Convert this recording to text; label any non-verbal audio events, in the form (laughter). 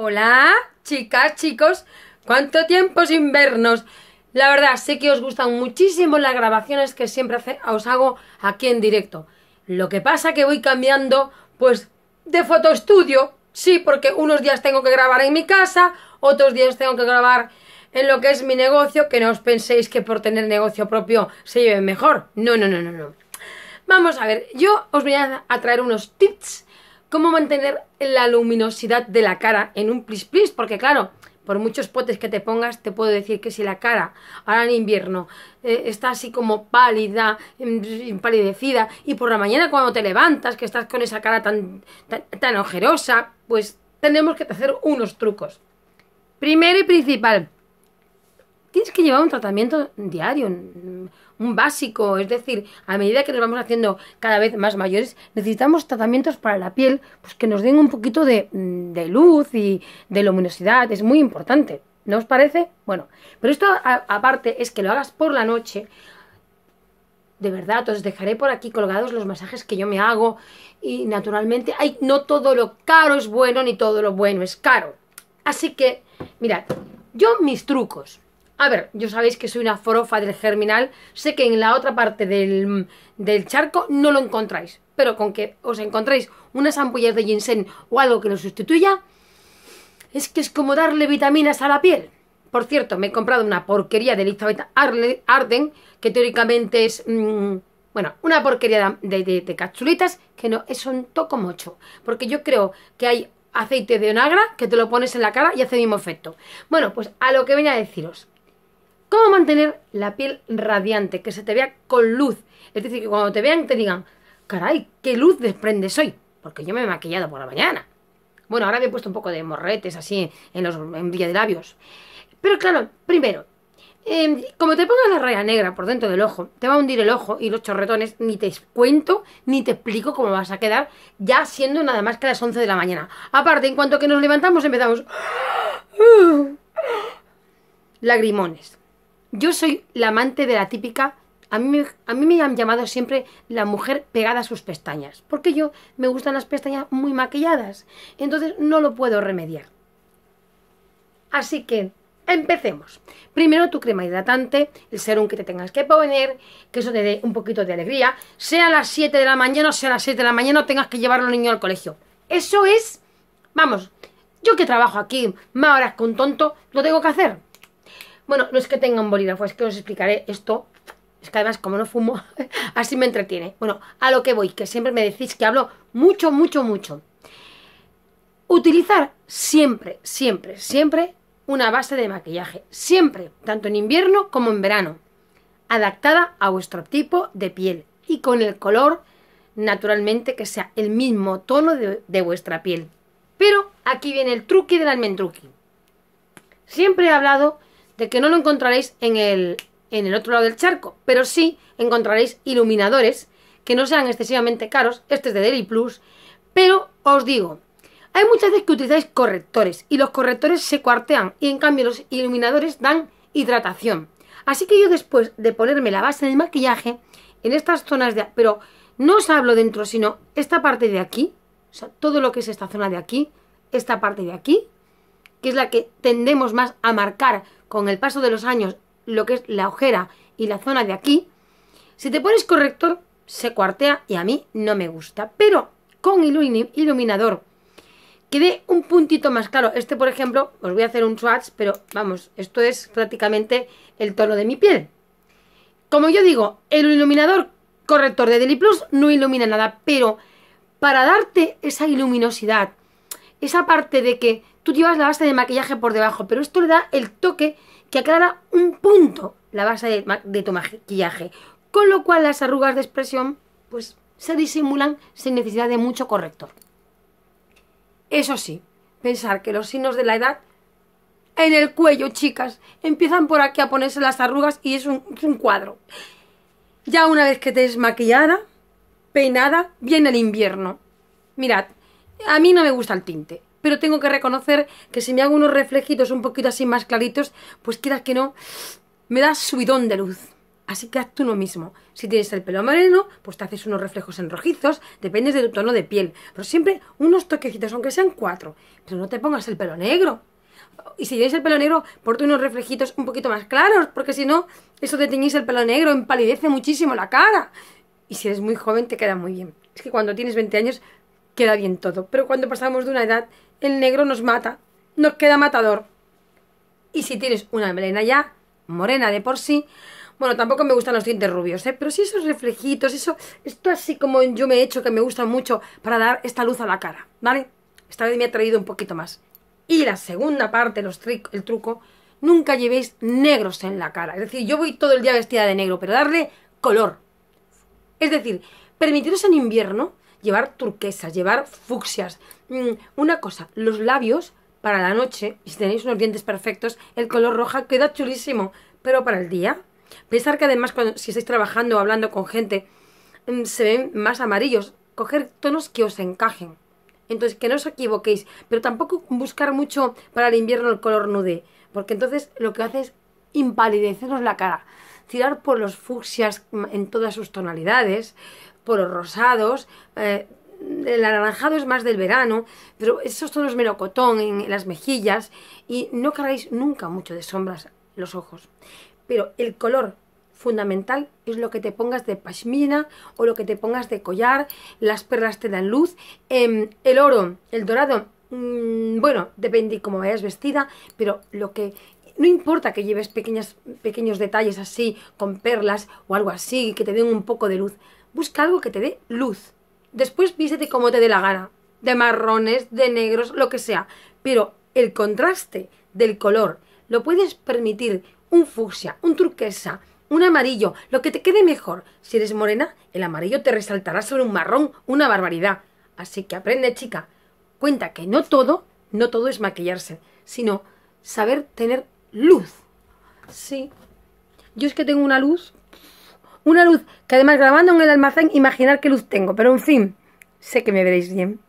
Hola, chicas, chicos, ¿cuánto tiempo sin vernos? La verdad, sé que os gustan muchísimo las grabaciones que siempre os hago aquí en directo. Lo que pasa que voy cambiando, pues, de fotoestudio. Sí, porque unos días tengo que grabar en mi casa, otros días tengo que grabar en lo que es mi negocio, que no os penséis que por tener negocio propio se lleve mejor. No, no, no, no, no. Vamos a ver, yo os voy a traer unos tips cómo mantener la luminosidad de la cara en un plis plis, porque claro, por muchos potes que te pongas, te puedo decir que si la cara ahora en invierno eh, está así como pálida, em, empalidecida, y por la mañana cuando te levantas, que estás con esa cara tan, tan, ojerosa, pues tenemos que hacer unos trucos. Primero y principal, tienes que llevar un tratamiento diario, mm, un básico, es decir, a medida que nos vamos haciendo cada vez más mayores, necesitamos tratamientos para la piel pues que nos den un poquito de, mm, luz y de luminosidad, es muy importante. ¿No os parece? Bueno, pero esto aparte es que lo hagas por la noche, de verdad, os dejaré por aquí colgados los masajes que yo me hago. Y naturalmente, hay, no todo lo caro es bueno, ni todo lo bueno es caro. Así que, mirad, yo mis trucos. A ver, yo sabéis que soy una forofa del germinal. Sé que en la otra parte del, charco no lo encontráis. Pero con que os encontréis unas ampollas de ginseng o algo que lo sustituya, es que es como darle vitaminas a la piel. Por cierto, me he comprado una porquería de Elizabeth Arden, que teóricamente es... Mm, bueno, una porquería de, de, que no, es un toco mocho. Porque yo creo que hay aceite de onagra que te lo pones en la cara y hace el mismo efecto. Bueno, pues a lo que venía a deciros. ¿Cómo mantener la piel radiante? Que se te vea con luz. Es decir, que cuando te vean te digan, caray, qué luz desprendes hoy. Porque yo me he maquillado por la mañana. Bueno, ahora me he puesto un poco de morretes así en los en de labios. Pero claro, primero, em, como te pongas la raya negra por dentro del ojo, te va a hundir el ojo y los chorretones, ni te cuento, ni te explico cómo vas a quedar ya siendo nada más que las 11 de la mañana. Aparte, en cuanto que nos levantamos empezamos... ¡ah! ¡Ah! Lagrimones. Yo soy la amante de la típica a mí, a mí, me han llamado siempre la mujer pegada a sus pestañas, porque yo me gustan las pestañas muy maquilladas, entonces no lo puedo remediar. Así que empecemos. Primero tu crema hidratante, el serum que te tengas que poner, que eso te dé un poquito de alegría, sea a las 7 de la mañana o sea a las 7 de la mañana, tengas que llevar al niño al colegio. Eso es, vamos, yo que trabajo aquí más horas con tonto, lo tengo que hacer. Bueno, no es que tenga un bolígrafo, es que os explicaré esto. Es que además, como no fumo, (laughs) así me entretiene. Bueno, a lo que voy, que siempre me decís que hablo mucho, mucho, mucho. Utilizar siempre, siempre, siempre una base de maquillaje. Siempre, tanto en invierno como en verano. Adaptada a vuestro tipo de piel y con el color, naturalmente, que sea el mismo tono de, de vuestra piel. Pero aquí viene el truqui del almendruqui. Siempre he hablado de que no lo encontraréis en el, en el otro lado del charco, pero sí encontraréis iluminadores que no sean excesivamente caros, este es de Deli Plus, pero os digo, hay muchas veces que utilizáis correctores y los correctores se cuartean y en cambio los iluminadores dan hidratación. Así que yo después de ponerme la base de maquillaje, en estas zonas de... Pero no os hablo dentro, sino esta parte de aquí, o sea, todo lo que es esta zona de aquí, esta parte de aquí, que es la que tendemos más a marcar con el paso de los años lo que es la ojera y la zona de aquí, si te pones corrector se cuartea y a mí no me gusta. Pero con iluminador que dé un puntito más claro. Este, por ejemplo, os voy a hacer un swatch, pero vamos, esto es prácticamente el tono de mi piel. Como yo digo, el iluminador corrector de Deli Plus no ilumina nada, pero para darte esa iluminosidad, esa parte de que tú llevas la base de maquillaje por debajo, pero esto le da el toque que aclara un punto la base de, tu maquillaje, con lo cual las arrugas de expresión pues se disimulan sin necesidad de mucho corrector. Eso sí, pensar que los signos de la edad en el cuello, chicas, empiezan por aquí a ponerse las arrugas y es un, cuadro. Ya una vez que te es maquillada, peinada, viene el invierno. Mirad, a mí no me gusta el tinte pero tengo que reconocer que si me hago unos reflejitos un poquito así más claritos, pues quieras que no, me da subidón de luz. Así que haz tú lo mismo. Si tienes el pelo moreno, pues te haces unos reflejos en rojizos, de tu tono de piel. Pero siempre unos toquecitos, aunque sean cuatro. Pero no te pongas el pelo negro. Y si tienes el pelo negro, ponte unos reflejitos un poquito más claros, porque si no, eso de teñirse el pelo negro empalidece muchísimo la cara. Y si eres muy joven, te queda muy bien. Es que cuando tienes 20 años, queda bien todo. Pero cuando pasamos de una edad, el negro nos mata, nos queda matador. Y si tienes una melena ya, morena de por sí, bueno, tampoco me gustan los dientes rubios, ¿eh? Pero si esos reflejitos, eso, esto así como yo me he hecho que me gusta mucho para dar esta luz a la cara, ¿vale? Esta vez me ha traído un poquito más. Y la segunda parte, los el truco, nunca llevéis negros en la cara. Es decir, yo voy todo el día vestida de negro, pero darle color. Es decir, permitiros en invierno llevar turquesas, llevar fucsias. Mm, una cosa, los labios para la noche, si tenéis unos dientes perfectos, el color roja queda chulísimo, pero para el día, pensar que además si estáis trabajando o hablando con gente, mm, se ven más amarillos, coger tonos que os encajen. Entonces, que no os equivoquéis, pero tampoco buscar mucho para el invierno el color nude, porque entonces lo que hace es impalideceros la cara tirar por los fucsias en todas sus tonalidades, por los rosados, eh, el anaranjado es más del verano, pero esos tonos melocotón en las mejillas y no cargáis nunca mucho de sombras los ojos. Pero el color fundamental es lo que te pongas de pashmina o lo que te pongas de collar, las perlas te dan luz, em, el oro, el dorado, mm, bueno, depende cómo vayas vestida, pero lo que no importa que lleves pequeños detalles así, con perlas o algo así, que te den un poco de luz. Busca algo que te dé luz. Después vístete como te dé la gana. De marrones, de negros, lo que sea. Pero el contraste del color lo puedes permitir un fucsia, un turquesa, un amarillo, lo que te quede mejor. Si eres morena, el amarillo te resaltará sobre un marrón, una barbaridad. Así que aprende, chica. Cuenta que no todo, no todo es maquillarse, sino saber tener luz. Sí. Yo es que tengo una luz. Una luz que además grabando en el almacén, imaginar qué luz tengo. Pero en fin, sé que me veréis bien.